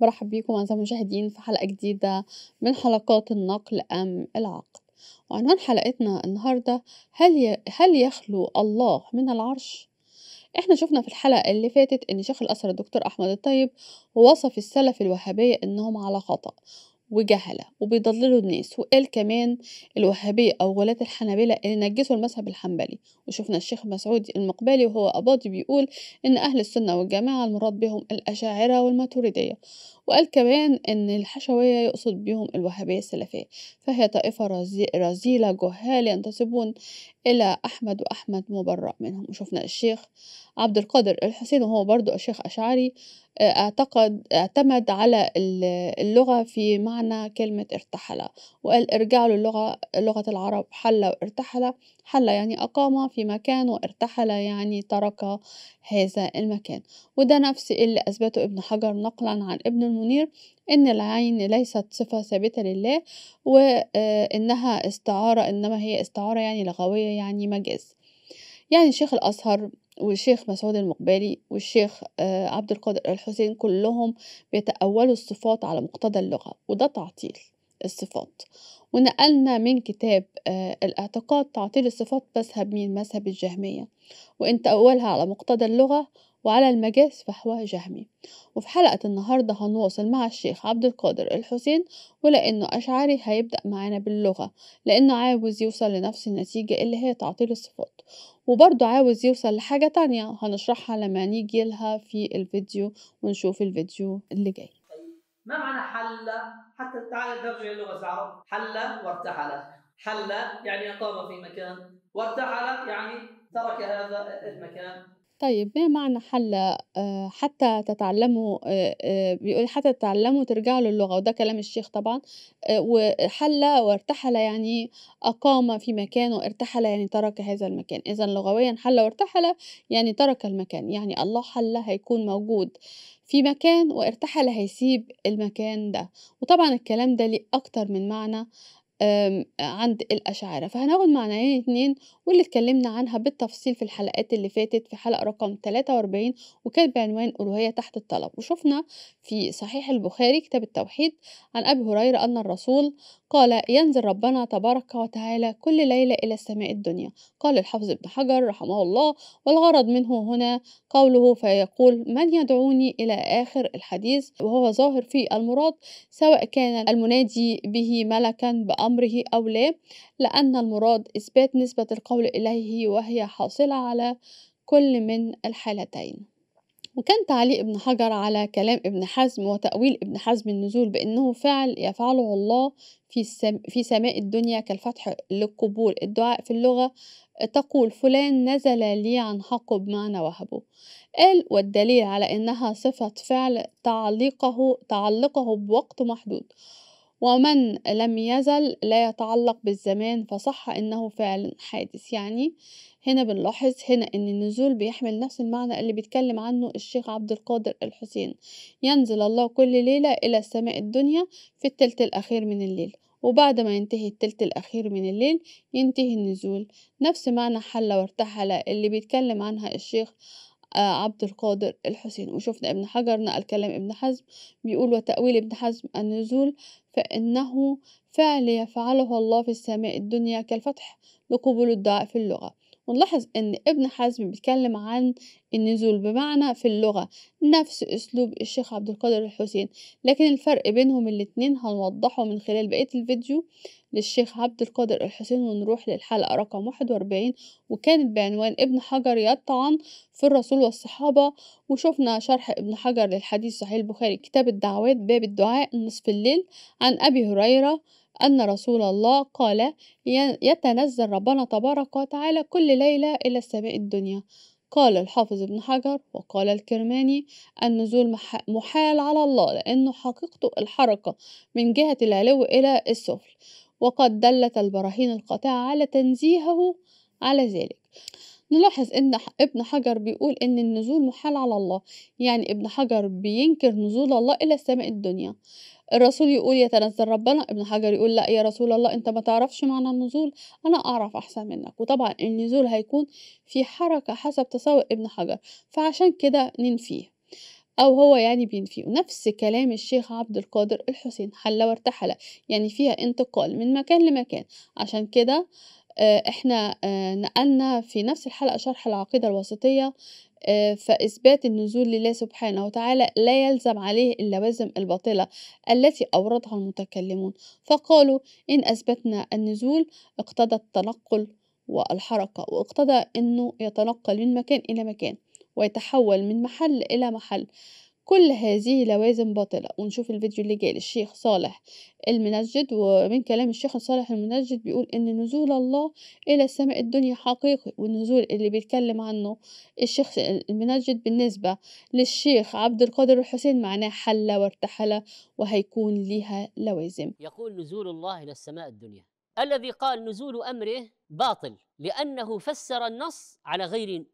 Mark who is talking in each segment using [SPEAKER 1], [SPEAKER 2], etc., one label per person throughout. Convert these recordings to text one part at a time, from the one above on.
[SPEAKER 1] برحب بيكم أعزائي المشاهدين في حلقة جديدة من حلقات النقل أم العقل وعنوان حلقتنا النهاردة هل, هل يخلو الله من العرش؟ احنا شفنا في الحلقة اللي فاتت ان شيخ الأثر الدكتور أحمد الطيب وصف السلف الوهابية انهم على خطأ وجهلة وبيضللوا الناس وقال كمان الوهابية أو غلاة الحنابلة اللي نجسوا المذهب الحنبلي وشفنا الشيخ مسعود المقبلي وهو أباضي بيقول إن أهل السنة والجماعة المراد بهم الأشاعرة والماتوريدية وقال كمان إن الحشوية يقصد بهم الوهابية السلفية فهي طائفة رزيلة جهال ينتسبون إلى أحمد وأحمد مبرأ منهم وشفنا الشيخ عبد القادر الحسين وهو برضو الشيخ أشعري آه، اعتقد اعتمد على اللغة في معنى معنى كلمة ارتحل وقال ارجع له اللغة لغة العرب حل وارتحل حل يعني أقام في مكان وارتحل يعني ترك هذا المكان وده نفس اللي أثبته ابن حجر نقلا عن ابن المنير إن العين ليست صفة ثابتة لله وإنها آه، استعارة إنما هي استعارة يعني لغوية يعني مجاز يعني شيخ الأزهر والشيخ مسعود المقبلي والشيخ آه، عبد القادر الحسين كلهم بيتأولوا الصفات على مقتضى اللغة وده تعطيل الصفات ونقلنا من كتاب آه، الاعتقاد تعطيل الصفات مذهب مين مذهب الجهمية وإن تأولها على مقتضى اللغة وعلى المجاز فهو جهمي وفي حلقة النهاردة هنواصل مع الشيخ عبد القادر الحسين ولأنه أشعري هيبدأ معانا باللغة لأنه عاوز يوصل لنفس النتيجة اللي هي تعطيل الصفات وبرضه عاوز يوصل لحاجة تانية هنشرحها لما نيجي لها في الفيديو ونشوف الفيديو اللي جاي
[SPEAKER 2] ما معنى حل حتى تعالى نرجع للغة العرب حل وارتحل حل يعني أقام في مكان وارتحل يعني ترك هذا المكان
[SPEAKER 1] طيب ما معنى حل آه، حتى تتعلّموا آه، آه، بيقول حتى تتعلّموا ترجعوا للغة، وده كلام الشيخ طبعًا، وحَلّ وارتحل يعني أقام في مكان، وارتحل يعني ترك هذا المكان، إذًا لغويًا حَلّ وارتحل يعني ترك المكان، يعني الله حَلّ هيكون موجود في مكان، وارتحل هيسيب المكان ده، وطبعًا الكلام ده ليه أكتر من معنى. عند الأشاعرة فهناخد معنيين اتنين واللي اتكلمنا عنها بالتفصيل في الحلقات اللي فاتت في حلقة رقم 43 وكانت بعنوان ألوهية تحت الطلب وشفنا في صحيح البخاري كتاب التوحيد عن أبي هريرة أن الرسول قال ينزل ربنا تبارك وتعالى كل ليلة إلى السماء الدنيا قال الحافظ ابن حجر رحمه الله والغرض منه هنا قوله فيقول من يدعوني إلى آخر الحديث وهو ظاهر في المراد سواء كان المنادي به ملكا بأمر أمره أو لا لأن المراد إثبات نسبة القول إليه وهي حاصلة على كل من الحالتين وكان تعليق ابن حجر على كلام ابن حزم وتأويل ابن حزم النزول بأنه فعل يفعله الله في, السم في سماء الدنيا كالفتح للقبول الدعاء في اللغة تقول فلان نزل لي عن حقه بمعنى وهبه قال والدليل على أنها صفة فعل تعليقه تعلقه بوقت محدود ومن لم يزل لا يتعلق بالزمان فصح أنه فعل حادث يعني هنا بنلاحظ هنا أن النزول بيحمل نفس المعنى اللي بيتكلم عنه الشيخ عبد القادر الحسين ينزل الله كل ليلة إلى السماء الدنيا في التلت الأخير من الليل وبعد ما ينتهي التلت الأخير من الليل ينتهي النزول نفس معنى حل وارتحل اللي بيتكلم عنها الشيخ عبد القادر الحسين وشفنا ابن حجر نقل كلام ابن حزم بيقول وتأويل ابن حزم النزول فإنه فعل يفعله الله في السماء الدنيا كالفتح لقبول الدعاء في اللغة ونلاحظ ان ابن حزم بيتكلم عن النزول بمعنى في اللغة نفس اسلوب الشيخ عبد القادر الحسين لكن الفرق بينهم الاتنين هنوضحه من خلال بقية الفيديو للشيخ عبد القادر الحسين ونروح للحلقة رقم 41 وكانت بعنوان ابن حجر يطعن في الرسول والصحابة وشفنا شرح ابن حجر للحديث صحيح البخاري كتاب الدعوات باب الدعاء نصف الليل عن أبي هريرة أن رسول الله قال يتنزل ربنا تبارك وتعالى كل ليلة إلى السماء الدنيا قال الحافظ ابن حجر وقال الكرماني النزول محال على الله لأنه حقيقته الحركة من جهة العلو إلى السفل وقد دلت البراهين القاطعة على تنزيهه على ذلك نلاحظ ان ابن حجر بيقول ان النزول محال على الله يعني ابن حجر بينكر نزول الله الى السماء الدنيا الرسول يقول يتنزل ربنا ابن حجر يقول لا يا رسول الله انت ما تعرفش معنى النزول انا اعرف احسن منك وطبعا النزول هيكون في حركة حسب تصور ابن حجر فعشان كده ننفيه أو هو يعني بينفيه نفس كلام الشيخ عبد القادر الحسين حل وارتحل يعني فيها انتقال من مكان لمكان عشان كده آه، احنا آه، نقلنا في نفس الحلقة شرح العقيدة الوسطية آه، فإثبات النزول لله سبحانه وتعالى لا يلزم عليه اللوازم الباطلة التي أوردها المتكلمون فقالوا إن أثبتنا النزول اقتضى التنقل والحركة واقتضى أنه يتنقل من مكان إلى مكان ويتحول من محل إلى محل كل هذه لوازم باطلة ونشوف الفيديو اللي جاي للشيخ صالح المنجد ومن كلام الشيخ صالح المنجد بيقول ان نزول الله الى السماء الدنيا حقيقي والنزول اللي بيتكلم عنه الشيخ المنجد بالنسبة للشيخ عبد القادر الحسين معناه حل وارتحل وهيكون ليها لوازم
[SPEAKER 2] يقول نزول الله الى السماء الدنيا الذي قال نزول امره باطل لانه فسر النص على غير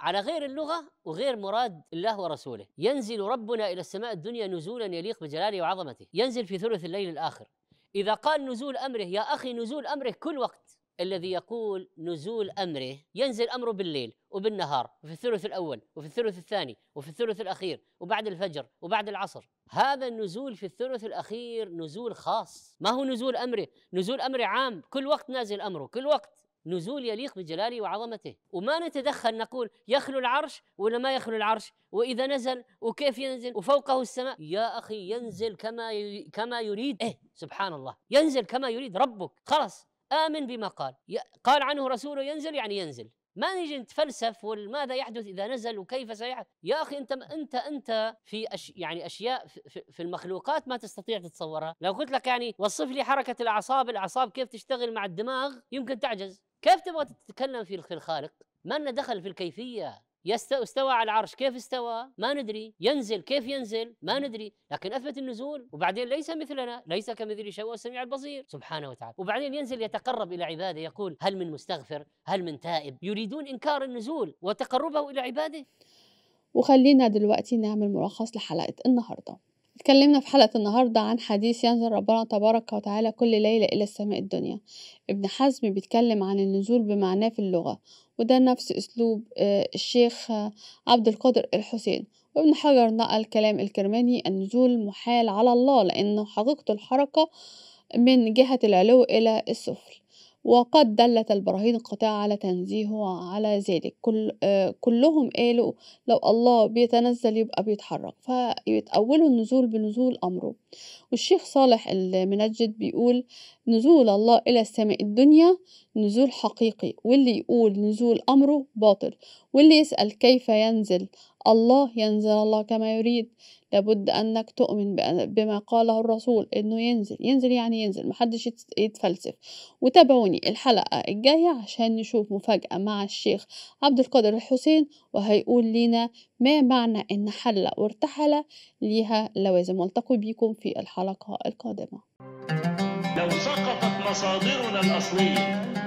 [SPEAKER 2] على غير اللغة وغير مراد الله ورسوله ينزل ربنا إلى السماء الدنيا نزولا يليق بجلاله وعظمته ينزل في ثلث الليل الآخر إذا قال نزول أمره يا أخي نزول أمره كل وقت الذي يقول نزول أمره ينزل أمره بالليل وبالنهار وفي الثلث الأول وفي الثلث الثاني وفي الثلث الأخير وبعد الفجر وبعد العصر هذا النزول في الثلث الأخير نزول خاص ما هو نزول أمره نزول أمره عام كل وقت نازل أمره كل وقت نزول يليق بجلاله وعظمته وما نتدخل نقول يخلو العرش ولا ما يخلو العرش وإذا نزل وكيف ينزل وفوقه السماء يا أخي ينزل كما كما يريد إيه سبحان الله ينزل كما يريد ربك خلاص آمن بما قال قال عنه رسوله ينزل يعني ينزل ما نجي نتفلسف وماذا يحدث اذا نزل وكيف سيحدث يا اخي انت انت انت في أش يعني اشياء في, في المخلوقات ما تستطيع تتصورها لو قلت لك يعني وصف لي حركه الاعصاب الاعصاب كيف تشتغل مع الدماغ يمكن تعجز كيف تبغى تتكلم في الخالق ما لنا دخل في الكيفيه يستوى استوى على العرش كيف استوى ما ندري ينزل كيف ينزل ما ندري لكن أثبت النزول وبعدين ليس مثلنا ليس كمثل شيء السميع البصير سبحانه وتعالى وبعدين ينزل يتقرب إلى عباده يقول هل من مستغفر هل من تائب يريدون إنكار النزول وتقربه إلى عباده
[SPEAKER 1] وخلينا دلوقتي نعمل ملخص لحلقة النهارده اتكلمنا في حلقة النهاردة عن حديث ينزل ربنا تبارك وتعالى كل ليلة إلى السماء الدنيا ابن حزم بيتكلم عن النزول بمعناه في اللغة وده نفس أسلوب آه، الشيخ آه، عبد القادر الحسين وابن حجر نقل كلام الكرماني النزول محال على الله لأنه حقيقة الحركة من جهة العلو إلى السفل وقد دلت البراهين القاطعة على تنزيهه على ذلك كل آه، كلهم قالوا لو الله بيتنزل يبقى بيتحرك فيتأولوا النزول بنزول أمره والشيخ صالح المنجد بيقول نزول الله إلى السماء الدنيا نزول حقيقي واللي يقول نزول أمره باطل واللي يسأل كيف ينزل الله ينزل الله كما يريد لابد أنك تؤمن بما قاله الرسول إنه ينزل ينزل يعني ينزل محدش يتفلسف وتابعوني الحلقة الجاية عشان نشوف مفاجأة مع الشيخ عبد القادر الحسين وهيقول لنا ما معنى إن حل وارتحل ليها لوازم والتقي بيكم في الحلقة القادمة
[SPEAKER 2] لو سقطت مصادرنا الأصلية